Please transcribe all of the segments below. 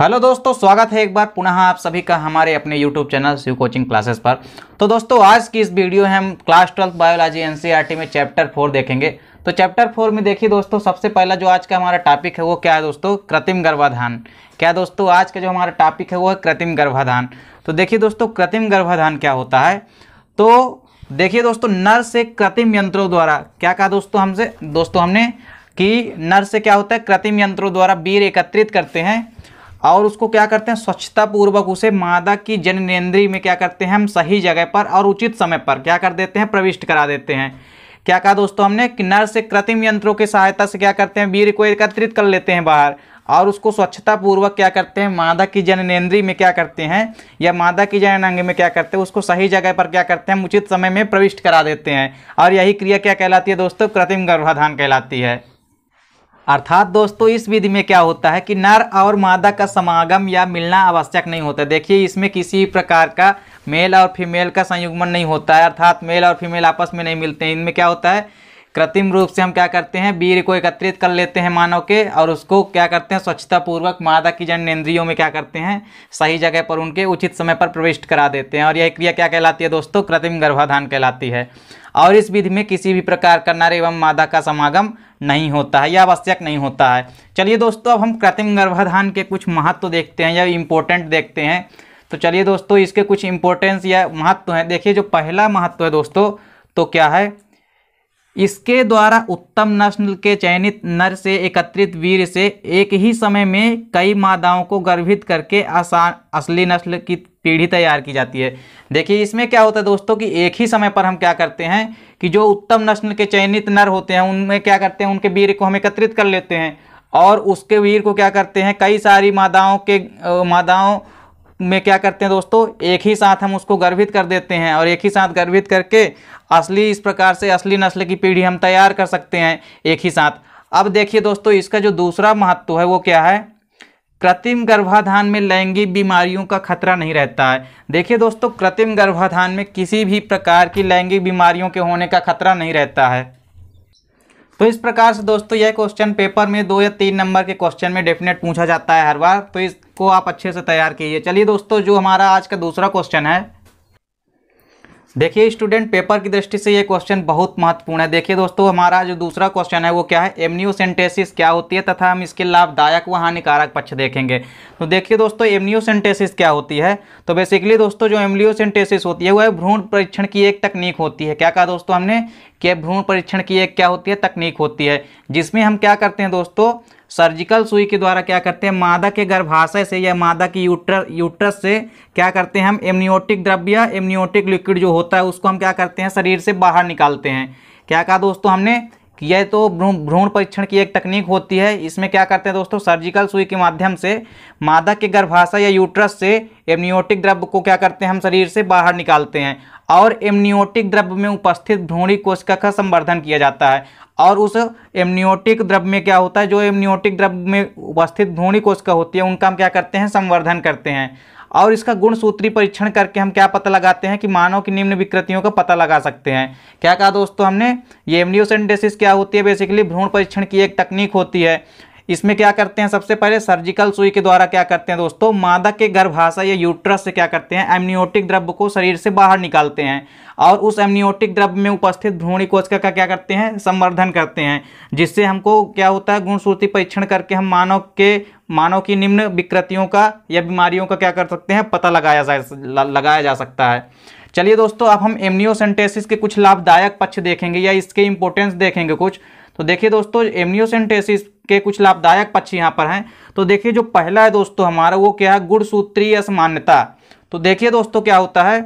hello दोस्तों स्वागत है एक बार पुनः आप सभी का हमारे अपने YouTube channel Shiv coaching classes पर तो दोस्तों आज की इस वीडियो में हम क्लास ट्वेल्थ बायोलॉजी एनसीईआरटी में चैप्टर फोर देखेंगे तो चैप्टर फोर में देखिए दोस्तों सबसे पहला जो आज का हमारा टॉपिक है वो क्या है दोस्तों कृत्रिम गर्भाधान क्या दोस्तों आज का जो हमारा टॉपिक है वो है कृत्रिम गर्भाधान तो देखिए दोस्तों कृत्रिम गर्भाधान क्या होता है तो देखिए दोस्तों नर से कृत्रिम यंत्रों द्वारा क्या कहा दोस्तों हमसे दोस्तों हमने कि नर से क्या होता है कृत्रिम यंत्रों द्वारा वीर एकत्रित करते हैं और उसको क्या करते हैं स्वच्छता पूर्वक उसे मादा की जननेन्द्री में क्या करते हैं हम सही जगह पर और उचित समय पर क्या कर देते हैं प्रविष्ट करा देते हैं क्या कहा दोस्तों हमने कि नर से कृत्रिम यंत्रों की सहायता से क्या करते हैं वीर को एकत्रित कर लेते हैं बाहर और उसको स्वच्छता पूर्वक क्या करते हैं मादा की जननेन्द्री में क्या करते हैं या मादा की जननांग में क्या करते हैं उसको सही जगह पर क्या करते हैं उचित समय में प्रविष्ट करा देते हैं और यही क्रिया क्या कहलाती है दोस्तों कृत्रिम गर्भाधान कहलाती है अर्थात दोस्तों इस विधि में क्या होता है कि नर और मादा का समागम या मिलना आवश्यक नहीं होता देखिए इसमें किसी प्रकार का मेल और फीमेल का संयुग्मन नहीं होता है अर्थात मेल और फीमेल आपस में नहीं मिलते हैं इनमें क्या होता है कृत्रिम रूप से हम क्या करते हैं वीर को एकत्रित कर लेते हैं मानव के और उसको क्या करते हैं स्वच्छता पूर्वक मादा की जननेन्द्रियों में क्या करते हैं सही जगह पर उनके उचित समय पर प्रविष्ट करा देते हैं और यह क्रिया क्या कहलाती है दोस्तों कृत्रिम गर्भाधान कहलाती है और इस विधि में किसी भी प्रकार का नर एवं मादा का समागम नहीं होता है या आवश्यक नहीं होता है चलिए दोस्तों अब हम कृत्रिम गर्भाधान के कुछ महत्व देखते हैं या इम्पोर्टेंट देखते हैं तो चलिए दोस्तों इसके कुछ इम्पोर्टेंस या महत्व हैं देखिए जो पहला महत्व है दोस्तों तो क्या है इसके द्वारा उत्तम नस्ल के चयनित नर से एकत्रित वीर से एक ही समय में कई मादाओं को गर्भित करके आसान असली नस्ल की पीढ़ी तैयार की जाती है देखिए इसमें क्या होता है दोस्तों कि एक ही समय पर हम क्या करते हैं कि जो उत्तम नस्ल के चयनित नर होते हैं उनमें क्या करते हैं उनके वीर को हम एकत्रित कर लेते हैं और उसके वीर को क्या करते हैं कई सारी मादाओं के मादाओं में क्या करते हैं दोस्तों एक ही साथ हम उसको गर्भित कर देते हैं और एक ही साथ गर्भित करके असली इस प्रकार से असली नस्ल की पीढ़ी हम तैयार कर सकते हैं एक ही साथ अब देखिए दोस्तों इसका जो दूसरा महत्व है वो क्या है कृत्रिम गर्भाधान में लैंगिक बीमारियों का खतरा नहीं रहता है देखिए दोस्तों कृत्रिम गर्भाधान में किसी भी प्रकार की लैंगिक बीमारियों के होने का खतरा नहीं रहता है तो इस प्रकार से दोस्तों यह क्वेश्चन पेपर में दो या तीन नंबर के क्वेश्चन में डेफिनेट पूछा जाता है हर बार तो इसको आप अच्छे से तैयार कीजिए चलिए दोस्तों जो हमारा आज का दूसरा क्वेश्चन है देखिए स्टूडेंट पेपर की दृष्टि से ये क्वेश्चन बहुत महत्वपूर्ण है देखिए दोस्तों हमारा जो दूसरा क्वेश्चन है वो क्या है एमनियोसेंटेसिस क्या होती है तथा हम इसके लाभदायक व हानिकारक पक्ष देखेंगे तो देखिए दोस्तों एमनियोसेंटेसिस क्या होती है तो बेसिकली दोस्तों जो एमनियोसेंटेसिस होती है वह भ्रूण परीक्षण की एक तकनीक होती है क्या कहा दोस्तों हमने कि भ्रूण परीक्षण की एक क्या होती है तकनीक होती है जिसमें हम क्या करते हैं दोस्तों सर्जिकल सुई के द्वारा क्या करते हैं मादा के गर्भाशय से या मादा की यूटर यूट्रस से क्या करते हैं हम एमनियोटिक द्रव्य एमनियोटिक लिक्विड जो होता है उसको हम क्या करते हैं शरीर से बाहर निकालते हैं क्या कहा दोस्तों हमने यह तो भ्रूण परीक्षण की एक तकनीक होती है इसमें क्या करते हैं दोस्तों सर्जिकल सुई के माध्यम से मादा के गर्भाशय या यूट्रस से एमनियोटिक द्रव्य को क्या करते हैं हम शरीर से बाहर निकालते हैं और एमनियोटिक द्रव्य में उपस्थित भ्रूणी कोशिका का संवर्धन किया जाता है और उस एमनियोटिक द्रव्य में क्या होता है जो एमनियोटिक द्रव्य में उपस्थित भ्रूणी कोशिका होती है उनका हम क्या करते हैं संवर्धन करते हैं और इसका गुण सूत्री परीक्षण करके हम क्या पता लगाते हैं कि मानव की निम्न विकृतियों का पता लगा सकते हैं क्या कहा दोस्तों हमने ये एमनियोसेंडेसिस क्या होती है बेसिकली भ्रूण परीक्षण की एक तकनीक होती है इसमें क्या करते हैं सबसे पहले सर्जिकल सुई के द्वारा क्या करते हैं दोस्तों मादक के गर्भाशय या यूट्रस से क्या करते हैं एमनियोटिक द्रव्य को शरीर से बाहर निकालते हैं और उस एमनियोटिक द्रव्य में उपस्थित भ्रूणी कोशिका का क्या करते हैं संवर्धन करते हैं जिससे हमको क्या होता है गुणसूति परीक्षण करके हम मानव के मानव की निम्न विकृतियों का या बीमारियों का क्या कर सकते हैं पता लगाया जा लगाया जा सकता है चलिए दोस्तों अब हम एमनियोसेंटेसिस के कुछ लाभदायक पक्ष देखेंगे या इसके इंपोर्टेंस देखेंगे कुछ तो देखिए दोस्तों एमनियोसेंटेसिस के कुछ लाभदायक पक्ष यहाँ पर हैं तो देखिए जो पहला है दोस्तों हमारा वो क्या है गुड़सूत्री असमान्यता तो देखिए दोस्तों क्या होता है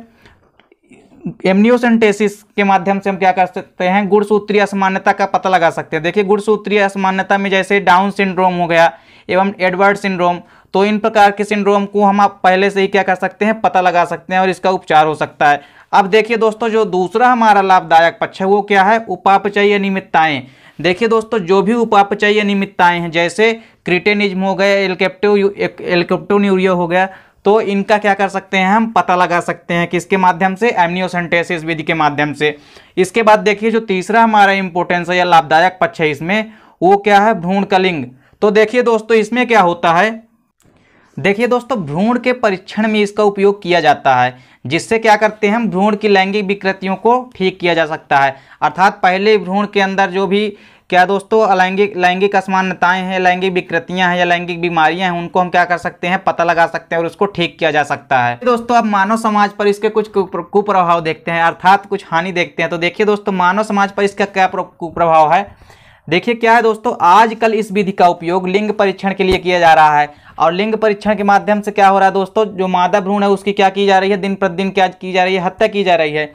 एमनियोसेंटेसिस के माध्यम से हम क्या कर सकते हैं गुड़सूत्रीय असमान्यता का पता लगा सकते हैं देखिए गुड़सूत्रीय असमान्यता में जैसे डाउन सिंड्रोम हो गया एवं एडवर्ड सिंड्रोम तो इन प्रकार के सिंड्रोम को हम आप पहले से ही क्या कर सकते हैं पता लगा सकते हैं और इसका उपचार हो सकता है अब देखिए दोस्तों जो दूसरा हमारा लाभदायक पक्ष है वो क्या है उपापचय अनियमितताएं देखिए दोस्तों जो भी उपापचय निमित्ताएं हैं जैसे क्रिटेनिज्म हो गया एलकेप्टो एलकेप्टोन्यूरिया हो गया तो इनका क्या कर सकते हैं हम पता लगा सकते हैं किसके माध्यम से एमनियोसेंटेसिस विधि के माध्यम से इसके बाद देखिए जो तीसरा हमारा इंपोर्टेंस है या लाभदायक पक्ष है इसमें वो क्या है भ्रूण कलिंग तो देखिए दोस्तों इसमें क्या होता है देखिए दोस्तों भ्रूण के परीक्षण में इसका उपयोग किया जाता है जिससे क्या करते हैं हम भ्रूण की लैंगिक विकृतियों को ठीक किया जा सकता है अर्थात पहले भ्रूण के अंदर जो भी क्या दोस्तों अलैंगिक लैंगिक असमानताएं हैं लैंगिक विकृतियां हैं या लैंगिक बीमारियां हैं उनको हम क्या कर सकते हैं पता लगा सकते हैं और उसको ठीक किया जा सकता है दोस्तों अब मानव समाज पर इसके कुछ कुप्रभाव देखते हैं अर्थात कुछ हानि देखते हैं तो देखिए दोस्तों मानव समाज पर इसका क्या कुप्रभाव है देखिए क्या है दोस्तों आजकल इस विधि का उपयोग लिंग परीक्षण के लिए किया जा रहा है और लिंग परीक्षण के माध्यम से क्या हो रहा है दोस्तों जो मादा भ्रूण है उसकी क्या की जा रही है दिन प्रतिदिन क्या की जा रही है हत्या की जा रही है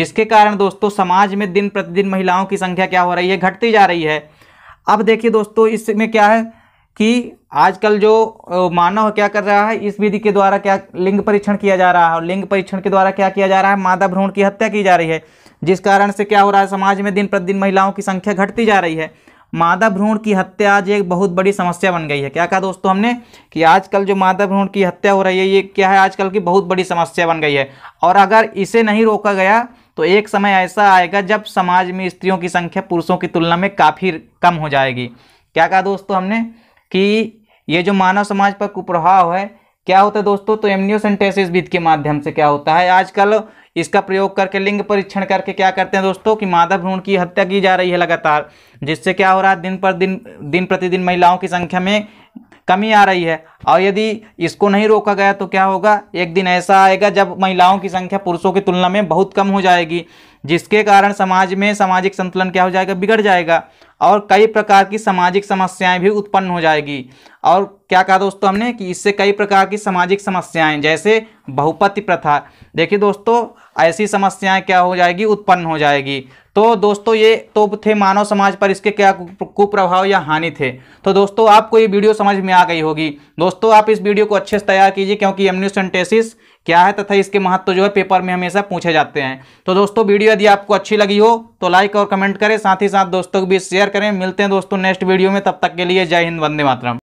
जिसके कारण दोस्तों समाज में दिन प्रतिदिन महिलाओं की संख्या क्या हो रही है घटती जा रही है अब देखिए दोस्तों इसमें क्या है कि आजकल जो मानव क्या कर रहा है इस विधि के द्वारा क्या लिंग परीक्षण किया जा रहा है और लिंग परीक्षण के द्वारा क्या किया जा रहा है मादा भ्रूण की हत्या की जा रही है जिस कारण से क्या हो रहा है समाज में दिन प्रतिदिन महिलाओं की संख्या घटती जा रही है मादा भ्रूण की हत्या आज एक बहुत बड़ी समस्या बन गई है क्या कहा दोस्तों हमने कि आजकल जो मादा भ्रूण की हत्या हो रही है ये क्या है आजकल की बहुत बड़ी समस्या बन गई है और अगर इसे नहीं रोका गया तो एक समय ऐसा आएगा जब समाज में स्त्रियों की संख्या पुरुषों की तुलना में काफ़ी कम हो जाएगी क्या कहा दोस्तों हमने कि ये जो मानव समाज पर कुप्रभाव है क्या होता है दोस्तों तो एमनियोसेंटेसिस विध के माध्यम से क्या होता है आजकल इसका प्रयोग करके लिंग परीक्षण करके क्या करते हैं दोस्तों कि मादा भ्रूण की हत्या की जा रही है लगातार जिससे क्या हो रहा है दिन पर दिन दिन प्रतिदिन महिलाओं की संख्या में कमी आ रही है और यदि इसको नहीं रोका गया तो क्या होगा एक दिन ऐसा आएगा जब महिलाओं की संख्या पुरुषों की तुलना में बहुत कम हो जाएगी जिसके कारण समाज में सामाजिक संतुलन क्या हो जाएगा बिगड़ जाएगा और कई प्रकार की सामाजिक समस्याएं भी उत्पन्न हो जाएगी और क्या कहा दोस्तों हमने कि इससे कई प्रकार की सामाजिक समस्याएं जैसे बहुपति प्रथा देखिए दोस्तों ऐसी समस्याएं क्या हो जाएगी उत्पन्न हो जाएगी तो दोस्तों ये तो थे मानव समाज पर इसके क्या कुप्रभाव या हानि थे तो दोस्तों आपको ये वीडियो समझ में आ गई होगी दोस्तों आप इस वीडियो को अच्छे से तैयार कीजिए क्योंकि एमनिसेंटेसिस क्या है तथा इसके महत्व जो है पेपर में हमेशा पूछे जाते हैं तो दोस्तों वीडियो यदि आपको अच्छी लगी हो तो लाइक और कमेंट करें साथ ही साथ दोस्तों के बीच शेयर करें मिलते हैं दोस्तों नेक्स्ट वीडियो में तब तक के लिए जय हिंद वंदे मातरम